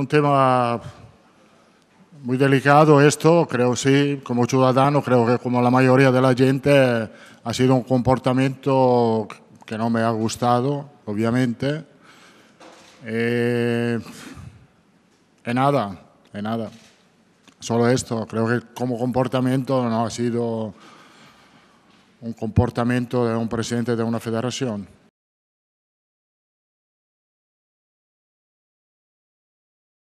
un tema muy delicado esto, creo sí, como ciudadano, creo que como la mayoría de la gente ha sido un comportamiento que no me ha gustado, obviamente. Eh, en nada, en nada. Solo esto, creo que como comportamiento no ha sido un comportamiento de un presidente de una federación.